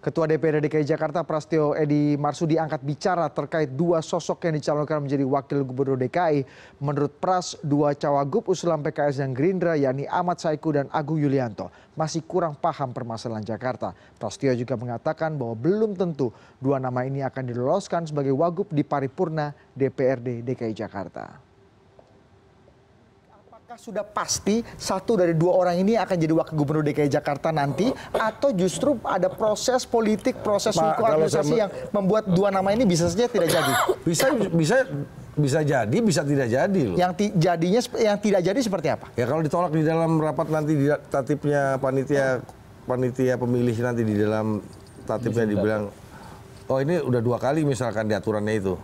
ketua dprd dki jakarta Prasetyo edy marsudi angkat bicara terkait dua sosok yang dicalonkan menjadi wakil gubernur dki menurut pras dua cawagup usulan pks dan gerindra yakni ahmad saiku dan agung yulianto masih kurang paham permasalahan jakarta Prasetyo juga mengatakan bahwa belum tentu dua nama ini akan diloloskan sebagai wagub di paripurna dprd dki jakarta Apakah sudah pasti satu dari dua orang ini akan jadi wakil gubernur DKI Jakarta nanti atau justru ada proses politik, proses hukum administrasi saya... yang membuat dua nama ini bisa saja tidak jadi? Bisa bisa bisa jadi, bisa tidak jadi loh. Yang jadinya yang tidak jadi seperti apa? Ya kalau ditolak di dalam rapat nanti di tatipnya panitia panitia pemilih nanti di dalam tatipnya dibilang oh ini udah dua kali misalkan di aturannya itu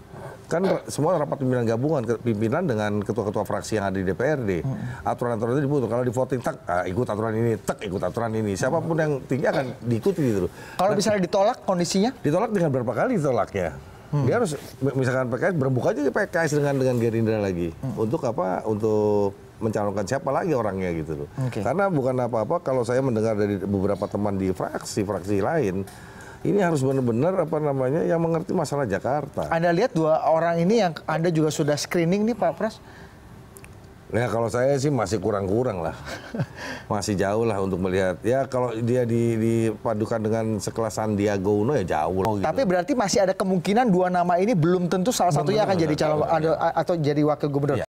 kan eh. semua rapat pimpinan gabungan pimpinan dengan ketua-ketua fraksi yang ada di DPRD hmm. aturan-aturan itu dibutuhkan kalau di voting tak ah, ikut aturan ini tak ikut aturan ini siapapun yang tinggi akan diikuti gitu loh kalau nah, misalnya ditolak kondisinya ditolak dengan berapa kali ditolaknya hmm. dia harus misalkan PKS berbuka aja PKS dengan dengan Gerindra lagi hmm. untuk apa untuk mencalonkan siapa lagi orangnya gitu loh okay. karena bukan apa-apa kalau saya mendengar dari beberapa teman di fraksi fraksi lain ini harus benar-benar apa namanya yang mengerti masalah Jakarta. Anda lihat dua orang ini yang Anda juga sudah screening nih Pak Pras. Ya kalau saya sih masih kurang-kurang lah, masih jauh lah untuk melihat. Ya kalau dia dipadukan dengan sekelas Sandiaga Uno ya jauh lah. Gitu. Tapi berarti masih ada kemungkinan dua nama ini belum tentu salah satunya akan jadi calon atau, atau jadi wakil gubernur. Ya.